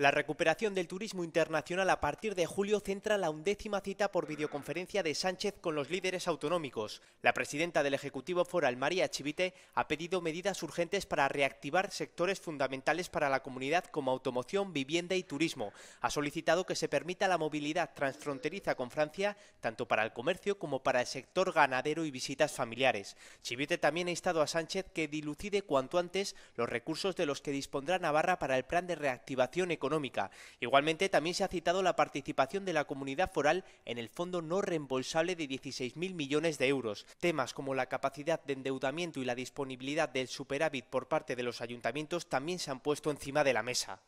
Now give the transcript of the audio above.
La recuperación del turismo internacional a partir de julio centra la undécima cita por videoconferencia de Sánchez con los líderes autonómicos. La presidenta del Ejecutivo Foral, María Chivite, ha pedido medidas urgentes para reactivar sectores fundamentales para la comunidad como automoción, vivienda y turismo. Ha solicitado que se permita la movilidad transfronteriza con Francia, tanto para el comercio como para el sector ganadero y visitas familiares. Chivite también ha instado a Sánchez que dilucide cuanto antes los recursos de los que dispondrá Navarra para el plan de reactivación económica económica. Igualmente, también se ha citado la participación de la comunidad foral en el fondo no reembolsable de 16.000 millones de euros. Temas como la capacidad de endeudamiento y la disponibilidad del superávit por parte de los ayuntamientos también se han puesto encima de la mesa.